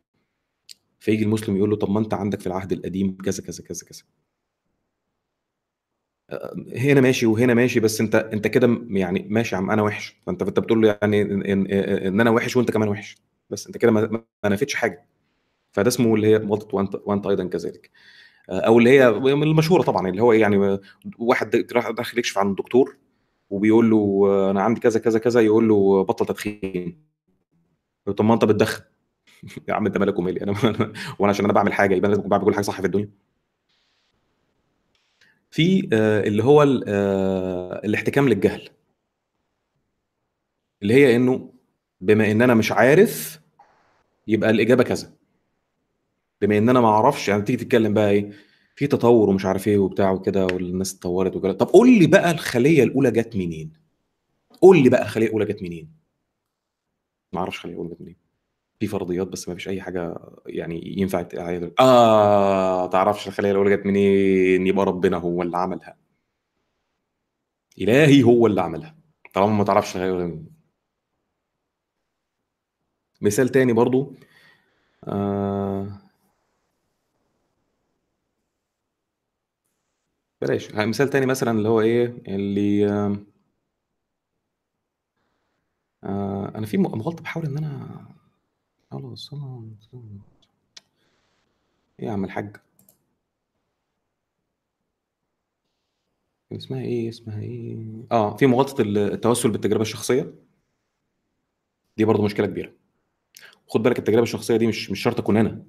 فيجي المسلم يقول له: "طب ما أنت عندك في العهد القديم" كذا، كذا، كذا، كذا. هنا ماشي وهنا ماشي بس انت انت كده يعني ماشي يا عم انا وحش فانت انت بتقول له يعني ان, ان, ان انا وحش وانت كمان وحش بس انت كده ما نافتش حاجه فده اسمه اللي هي مالتي وان ايضا كذلك آه، او اللي هي المشهوره طبعا اللي هو إيه يعني واحد راح داخل يكشف عن الدكتور وبيقول له آه، انا عندي كذا كذا كذا يقول له بطل تدخين طب ما انت بتدخن يا عم انت مالك ومالي انا وانا عشان انا بعمل حاجه يبقى انا بعمل كل حاجه صح في الدنيا في آه، اللي هو آه، الاحتكام للجهل اللي هي انه بما ان انا مش عارف يبقى الاجابه كذا بما ان انا ما اعرفش يعني تيجي تتكلم بقى ايه في تطور ومش عارف ايه وبتاع وكده والناس اتطورت وكده طب قول لي بقى الخليه الاولى جت منين قول لي بقى الخليه الاولى جت منين ما اعرفش الخليه الاولى جت منين في فرضيات بس ما فيش اي حاجه يعني ينفع اه تعرفش الخليه الاولى جت منين يبقى ربنا هو اللي عملها الهي هو اللي عملها طالما ما تعرفش الخليه الاولى منين مثال تاني برضو آه بلاش مثال تاني مثلا اللي هو ايه اللي آه انا في مغلطه بحاول ان انا خلاص أنا إيه يا عم الحاج اسمها إيه اسمها إيه آه في مغالطة التوسل بالتجربة الشخصية دي برضه مشكلة كبيرة خد بالك التجربة الشخصية دي مش مش شرط أكون أنا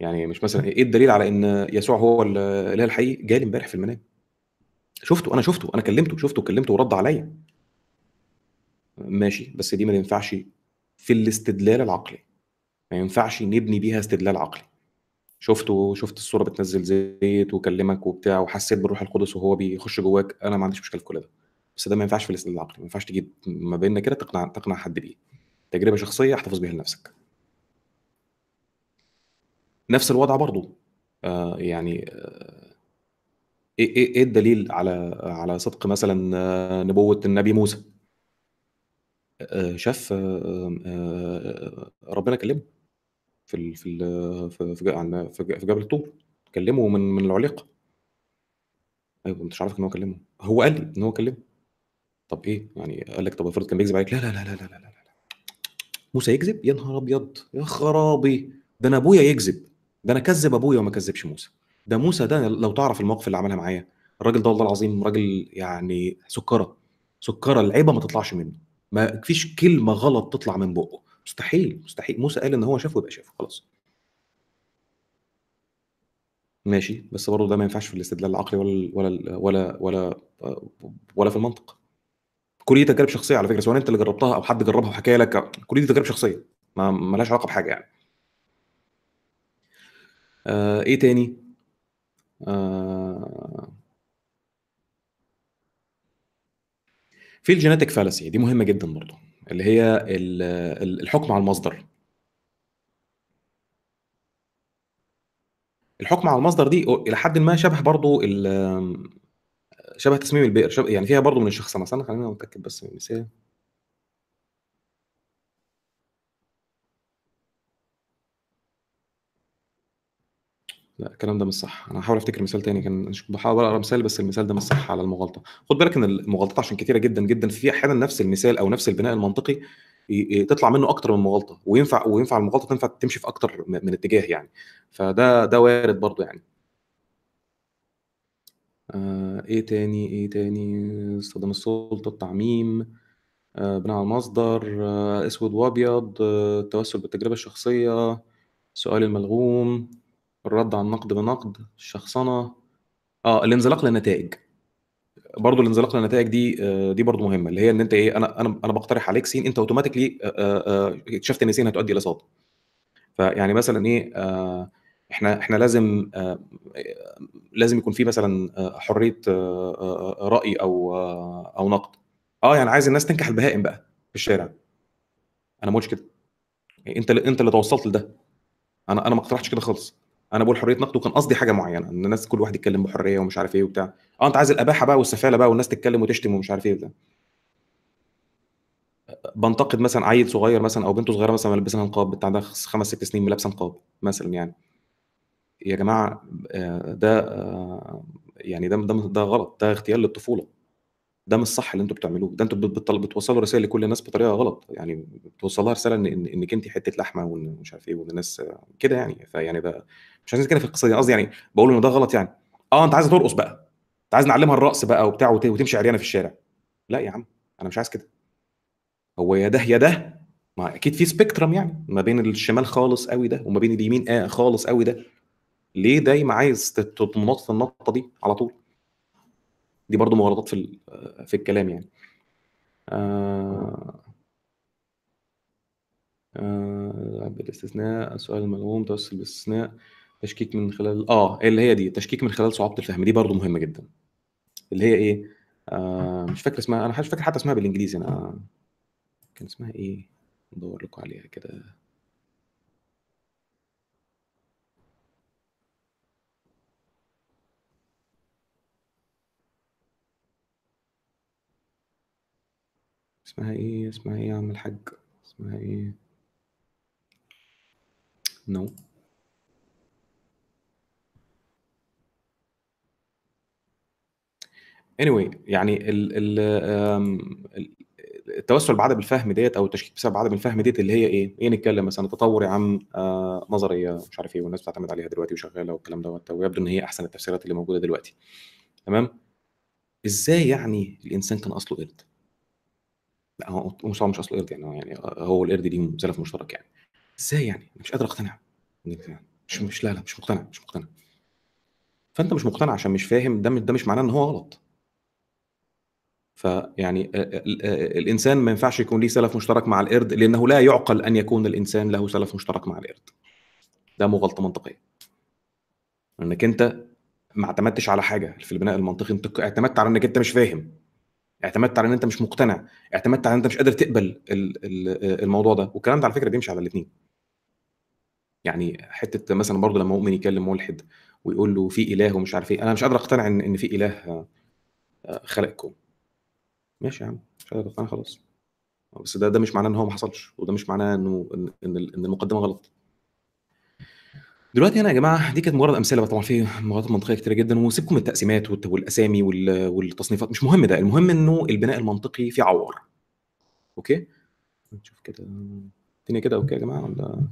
يعني مش مثلا إيه الدليل على إن يسوع هو الإله الحقيقي جالي إمبارح في المنام شفته أنا شفته أنا كلمته شفته كلمته ورد عليا ماشي بس دي ما ينفعش في الاستدلال العقلي ما ينفعش نبني بيها استدلال عقلي. شُفته، شُفت الصورة بتنزّل زيت وكلّمك وبتاع وحسّيت بالروح القدس وهو بيخُش جوّاك، أنا ما عنديش مشكلة في كل ده، بس ده ما ينفعش في الاستدلال العقلي، ما ينفعش تجيب ما بيننا كده تقنع تقنع حد بيه. تجربة شخصية احتفظ بيها لنَفْسك. نَفْس الوضع برضه، آه يعني آه إيه،, إيه إيه الدليل على على صِدق مثلًا آه، نبوة النبي موسى؟ آه شاف آه آه, آه، ربنا كلّمه. في في في في في جبل طور، كلّمه من من العليقة. أيوه، انت مش عارف إن هو كلّمه، هو قال لي إن هو كلّمه. طَب إيه، يعني قال لك طَب افرض كان بيكذب عليك؟ لا، لا، لا، لا، لا، لا، لا، موسى يكذب! يا نهار أبيض! يا خرابي! ده أنا أبويا يكذب، ده أنا أكذّب أبويا وما أكذّبش موسى، ده موسى ده لو تعرف المواقف اللي عملها معايا، الراجل ده والله العظيم راجل يعني سُكّرة، سُكّرة، العيبه ما تطلعش منّه، ما فيش كلمة غلط تطلع من بُقّه. مستحيل مستحيل موسى قال ان هو شافه يبقى شافه خلاص ماشي بس برضه ده ما ينفعش في الاستدلال العقلي ولا ولا ولا ولا ولا في المنطق كل دي تجارب شخصيه على فكره سواء انت اللي جربتها او حد جربها وحكى لك كل دي تجارب شخصيه ما ملهاش علاقه بحاجه يعني آه ايه تاني آه في الجيناتيك فالسي دي مهمه جدا برضه اللي هي الحكم على المصدر. الحكم على المصدر دي إلى حدٍ ما شبه برضو شبه تصميم البئر، يعني فيها برضو من الشخصنة، مثلا خلينا نتاكد بس من المثال. لا الكلام ده مش صح انا هحاول افتكر مثال تاني كان بحاول اقرا مثال بس المثال ده مش صح على المغالطه خد بالك ان المغالطات عشان كتيره جدا جدا في احيانا نفس المثال او نفس البناء المنطقي تطلع منه اكتر من مغالطه وينفع وينفع المغالطه تنفع تمشي في اكتر من اتجاه يعني فده ده وارد برضه يعني آه ايه تاني ايه تاني استخدام السلطه التعميم آه بناء على المصدر آه اسود وابيض آه التوسل بالتجربه الشخصيه السؤال الملغوم الرد على النقد بنقد الشخصنه اه الانزلاق للنتائج برضه الانزلاق للنتائج دي آه، دي برضه مهمه اللي هي ان انت ايه انا انا انا بقترح عليك سين انت اوتوماتيكلي آه، آه، اكتشفت ان سين هتؤدي الى صاد فيعني مثلا ايه احنا احنا لازم لازم يكون في مثلا حريه راي او او نقد اه يعني عايز الناس تنكح البهائم بقى في الشارع انا ما قلتش كده إيه، انت انت اللي توصلت لده انا انا ما اقترحتش كده خالص انا بقول حريه نقد وكان قصدي حاجه معينه ان الناس كل واحد يتكلم بحريه ومش عارف ايه وبتاع اه انت عايز الاباحه بقى والسفاله بقى والناس تتكلم وتشتم ومش عارف ايه وبتاع بنتقد مثلا عيل صغير مثلا او بنت صغيره مثلا ملبسينها نقاب بتاع ده خمس ست سنين ملابسه نقاب مثلا يعني يا جماعه آه، ده آه، يعني ده ده, ده غلط ده اغتيال للطفوله ده مش صح اللي انتوا بتعملوه ده انتوا بتوصلوا رسائل لكل الناس بطريقه غلط يعني بتوصلها رساله ان انك انت حته لحمه وان مش عارف ايه وان الناس كده يعني فيعني ده مش عايزين كده في القصه دي قصدي يعني بقول ان ده غلط يعني اه انت عايز ترقص بقى انت عايز نعلمها الرقص بقى وبتاع وتمشي عريانه في الشارع لا يا عم انا مش عايز كده هو يا ده يا ده ما اكيد في سبيكترم يعني ما بين الشمال خالص قوي ده وما بين اليمين آه خالص قوي ده ليه دايما عايز تنط في النطه دي على طول دي برضو مغالطات في في الكلام يعني آه آه بالاستثناء السؤال الملغوم توسل بالاستثناء تشكيك من خلال اه اللي هي دي تشكيك من خلال صعوبه الفهم دي برضو مهمه جدا اللي هي ايه آه مش فاكر اسمها انا مش فاكر حتى اسمها بالانجليزي انا كان اسمها ايه ندور لكم عليها كده اسمها ايه اسمها ايه يا عم الحاج اسمها ايه نو no. anyway يعني ال ال التوسل بعدم الفهم ديت او التشكيك بسبب عدم الفهم ديت اللي هي ايه؟ ايه نتكلم مثلا تطور يا عم آه نظريه مش عارف ايه والناس بتعتمد عليها دلوقتي وشغاله والكلام دوت ويبدو ان هي احسن التفسيرات اللي موجوده دلوقتي. تمام؟ ازاي يعني الانسان كان اصله قرد؟ لا هو مش مش اصل قرد يعني هو يعني هو القرد دي سلف مشترك يعني ازاي يعني انا مش قادر اقتنع مش مش لا لا مش مقتنع مش مقتنع فانت مش مقتنع عشان مش فاهم ده ده مش معناه ان هو غلط فيعني الانسان ما ينفعش يكون ليه سلف مشترك مع القرد لانه لا يعقل ان يكون الانسان له سلف مشترك مع القرد ده مو غلطه منطقيه انك انت ما اعتمدتش على حاجه في البناء المنطقي انت اعتمدت على انك انت مش فاهم اعتمدت على ان انت مش مقتنع اعتمدت على ان انت مش قادر تقبل الموضوع ده والكلام ده على فكره بيمشي على الاثنين يعني حته مثلا برضه لما مؤمن يكلم ملحد ويقول له في اله ومش عارف ايه انا مش قادر اقتنع ان ان في اله آه، خلقكم ماشي يا عم مش قادر اقتنع خلاص بس ده ده مش معناه ان هو ما حصلش وده مش معناه انه ان ان المقدمه غلط دلوقتي هنا يا جماعة دي كانت مجرد أمثلة طبعًا في مغالطات منطقية كتيرة جدًا، وسيبكم من التقسيمات والأسامي والتصنيفات مش مهم ده، المهم إنه البناء المنطقي فيه عوّار. أوكي؟ نشوف كده الدنيا كده أوكي يا جماعة ولا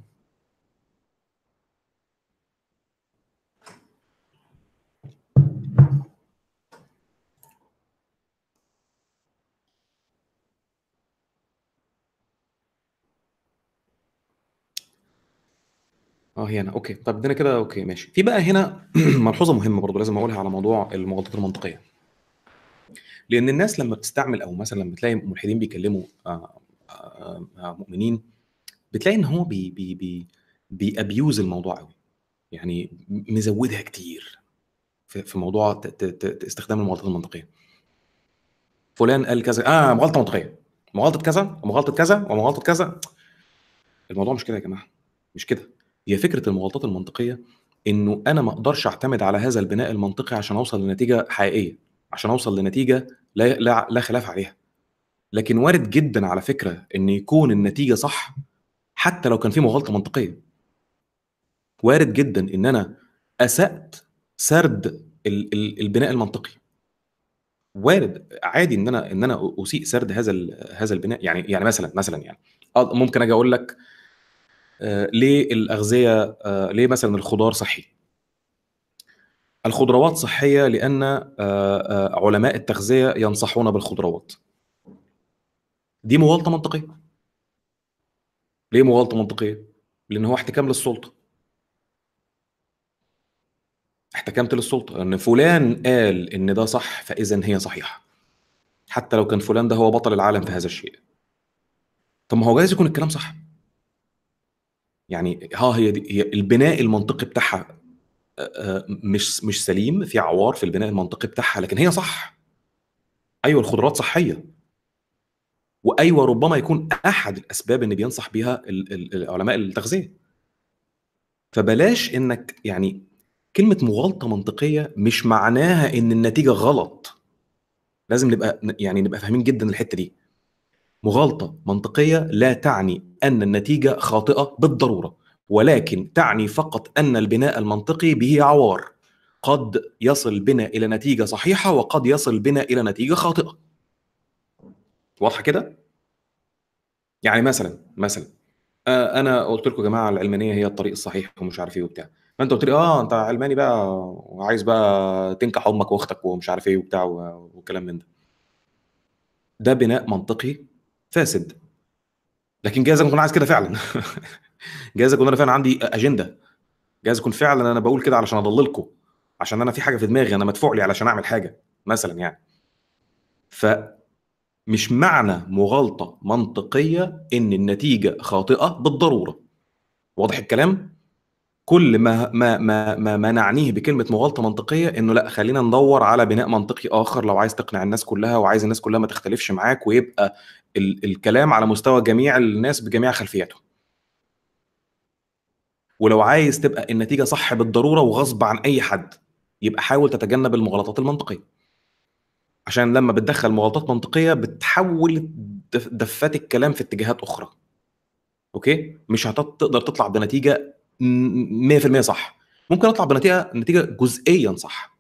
آه هي أنا، أوكي، طب ادينا كده أوكي ماشي. في بقى هنا ملحوظة مهمة برضو لازم أقولها على موضوع المغالطات المنطقية. لأن الناس لمّا بتستعمل أو مثلًا لمّا بتلاقي ملحدين بيكلموا آه، آه، آه، مؤمنين، بتلاقي إن هو بي بي بي بيابيوز الموضوع قوي يعني مزوّدها كتير في موضوع استخدام المغالطات المنطقية. فلان قال كذا، آه مغالطة منطقية، مغالطة كذا، ومغالطة كذا، ومغالطة كذا. الموضوع مش كده يا جماعة، مش كده. هي فكره المغالطات المنطقيه انه انا ما اقدرش اعتمد على هذا البناء المنطقي عشان اوصل لنتيجه حقيقيه عشان اوصل لنتيجه لا لا, لا خلاف عليها لكن وارد جدا على فكره ان يكون النتيجه صح حتى لو كان في مغالطه منطقيه وارد جدا ان انا اسات سرد البناء المنطقي وارد عادي ان انا ان انا اسيء سرد هذا هذا البناء يعني يعني مثلا مثلا يعني ممكن اجي اقول لك آه، ليه الاغذيه آه، ليه مثلا الخضار صحي الخضروات صحيه لان آه، علماء التغذيه ينصحون بالخضروات دي مغالطه منطقيه ليه مغالطه منطقيه لان هو احتكام للسلطه احتكمت للسلطه ان فلان قال ان ده صح فاذا هي صحيحه حتى لو كان فلان ده هو بطل العالم في هذا الشيء طب ما هو جايز يكون الكلام صح يعني ها هي, دي هي البناء المنطقي بتاعها آه، آه، مش مش سليم في عوار في البناء المنطقي بتاعها لكن هي صح ايوه الخضروات صحيه وايوه ربما يكون احد الاسباب اللي بينصح بيها العلماء التغذيه فبلاش انك يعني كلمه مغالطه منطقيه مش معناها ان النتيجه غلط لازم نبقى يعني نبقى فاهمين جدا الحته دي مغالطة منطقية لا تعني أن النتيجة خاطئة بالضرورة ولكن تعني فقط أن البناء المنطقي به عوار قد يصل بنا إلى نتيجة صحيحة وقد يصل بنا إلى نتيجة خاطئة واضحة كده؟ يعني مثلا مثلا آه، انا قلت لكم يا جماعه العلمانيه هي الطريق الصحيح ومش عارف ايه وبتاع فانت قلت لي اه انت علماني بقى وعايز بقى تنكح امك واختك ومش عارف ايه وبتاع والكلام من ده ده بناء منطقي فاسد لكن جايز اكون عايز كده فعلا جايز اكون انا فعلا عندي اجنده جايز اكون فعلا انا بقول كده علشان اضللكم عشان انا في حاجه في دماغي انا مدفوع لي علشان اعمل حاجه مثلا يعني ف مش معنى مغالطه منطقيه ان النتيجه خاطئه بالضروره واضح الكلام كل ما ما ما ما, ما نعنيه بكلمه مغالطه منطقيه انه لا خلينا ندور على بناء منطقي اخر لو عايز تقنع الناس كلها وعايز الناس كلها ما تختلفش معاك ويبقى ال- الكلام على مستوى جميع الناس بجميع خلفياتهم ولو عايز تبقى النتيجه صح بالضروره وغصب عن اي حد يبقى حاول تتجنب المغالطات المنطقيه عشان لما بتدخل مغالطات منطقيه بتحول دفات الكلام في اتجاهات اخرى اوكي مش هتقدر تطلع بنتيجه 100% صح ممكن اطلع بنتيجه نتيجه جزئيا صح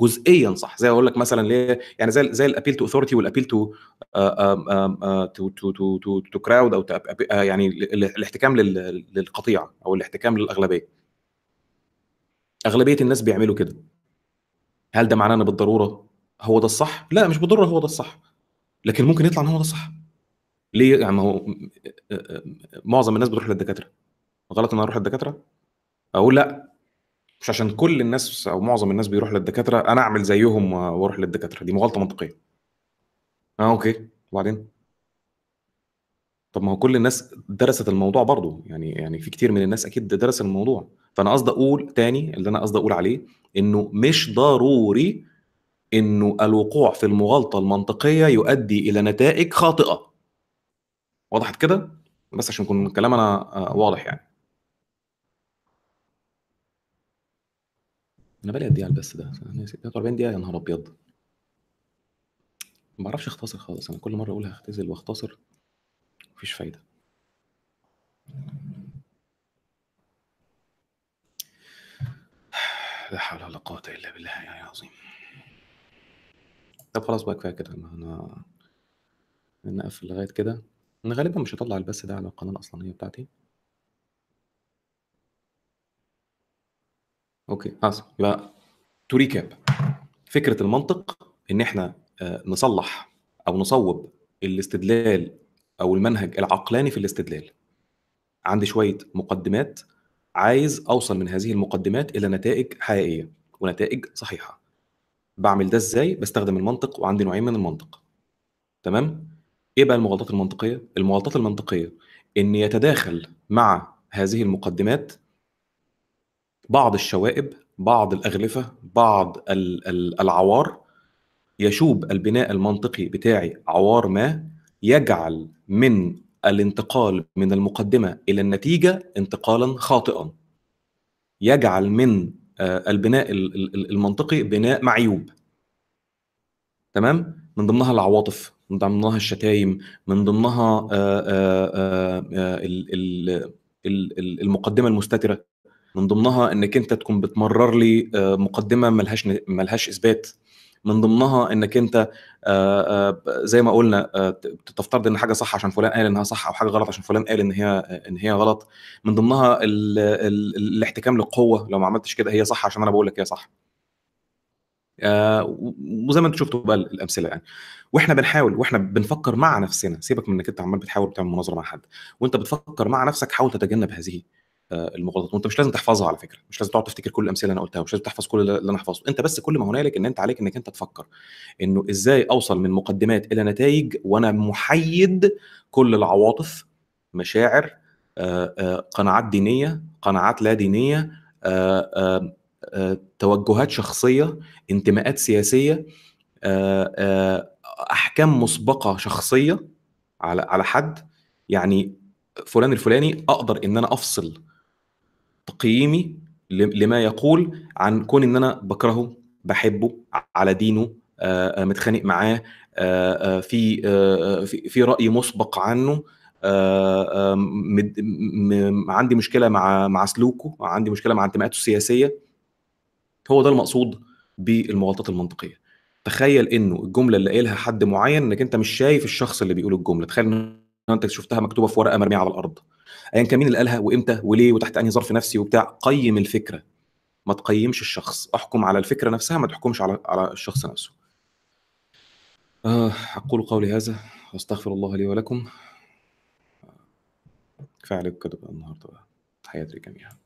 جزئيا صح زي اقول لك مثلا ليه يعني زي زي الابيل تو اثورتي والابيل تو تو تو تو كراود او آه، يعني الاحتكام للقطيع او الاحتكام للاغلبيه اغلبيه الناس بيعملوا كده هل ده معناه ان بالضروره هو ده الصح لا مش بالضروره هو ده الصح لكن ممكن يطلع ان هو ده الصح ليه يعني ما هو آه، آه، معظم الناس بتروح للدكاتره غلط ان انا اروح للدكاتره اقول لا مش عشان كل الناس او معظم الناس بيروح للدكاتره انا اعمل زيهم واروح للدكاتره دي مغالطه منطقيه اه اوكي وبعدين طب ما هو كل الناس درست الموضوع برضه يعني يعني في كتير من الناس اكيد درس الموضوع فانا قصدي اقول تاني اللي انا قصدي اقول عليه انه مش ضروري انه الوقوع في المغالطه المنطقيه يؤدي الى نتائج خاطئه وضحت كده بس عشان يكون الكلام انا آه، واضح يعني انا بالي قد ايه على البث ده 43 46 دقيقه يا نهار ابيض ما بعرفش اختصر خالص انا كل مره اقول هختزل واختصر مفيش فايده لا حول ولا قوه الا بالله يا عظيم طب خلاص بقى كفايه كده انا نقفل لغايه كده انا غالبا مش هطلع البث ده على القناه الاصلانيه بتاعتي اوكي حصل يبقى تو ريكاب فكره المنطق ان احنا آه، نصلح او نصوب الاستدلال او المنهج العقلاني في الاستدلال عندي شويه مقدمات عايز اوصل من هذه المقدمات الى نتائج حقيقيه ونتائج صحيحه بعمل ده ازاي بستخدم المنطق وعندي نوعين من المنطق تمام ايه بقى المغالطات المنطقيه المغالطات المنطقيه ان يتداخل مع هذه المقدمات بعض الشوائب بعض الأغلفة بعض العوار يشوب البناء المنطقي بتاعي عوار ما يجعل من الانتقال من المقدمة إلى النتيجة انتقالا خاطئا يجعل من آه، البناء المنطقي بناء معيوب تمام من ضمنها العواطف من ضمنها الشتايم من ضمنها آه، آه، المقدمة المستترة من ضمنها انك انت تكون بتمرر لي آه، مقدمه ملهاش ملهاش اثبات من ضمنها انك انت آه، آه، زي ما قلنا تفترض ان حاجه صح عشان فلان قال انها صح او حاجه غلط عشان فلان قال ان هي ان هي غلط من ضمنها الـ الـ الاحتكام للقوه لو ما عملتش كده هي صح عشان انا بقول لك هي صح وزي ما انتم شفتوا بقى الامثله يعني واحنا بنحاول واحنا بنفكر مع نفسنا سيبك من انك انت عمال بتحاول بتعمل مناظره مع حد وانت بتفكر مع نفسك حاول تتجنب هذه آه، المغالطات وانت مش لازم تحفظها على فكره مش لازم تقعد تفتكر كل الامثله اللي انا قلتها مش لازم تحفظ كل اللي انا حفظته انت بس كل ما هنالك ان انت عليك انك انت تفكر انه ازاي اوصل من مقدمات الى نتائج وانا محيد كل العواطف مشاعر آه، آه، قناعات دينيه قناعات لا دينيه توجهات شخصيه انتماءات سياسيه احكام مسبقه شخصيه على على حد يعني فلان الفلاني اقدر ان انا افصل تقييمي لما يقول عن كون ان انا بكرهه بحبه على دينه آه، آه، متخانق معاه آه، في في راي مسبق عنه عندي مشكله مع مع سلوكه عندي مشكله مع انتماءاته السياسيه هو ده المقصود بالمغالطات المنطقيه تخيل انه الجمله اللي قايلها حد معين انك انت مش شايف الشخص اللي بيقول الجمله تخيل انك انت شفتها مكتوبه في ورقه مرميه على الارض ايا كان مين اللي قالها وامتى وليه وتحت انهي ظرف نفسي وبتاع قيم الفكره ما تقيمش الشخص احكم على الفكره نفسها ما تحكمش على على الشخص نفسه آه اقول قولي هذا واستغفر الله لي ولكم كفايه عليكم كده النهارده بقى حياتي جميعا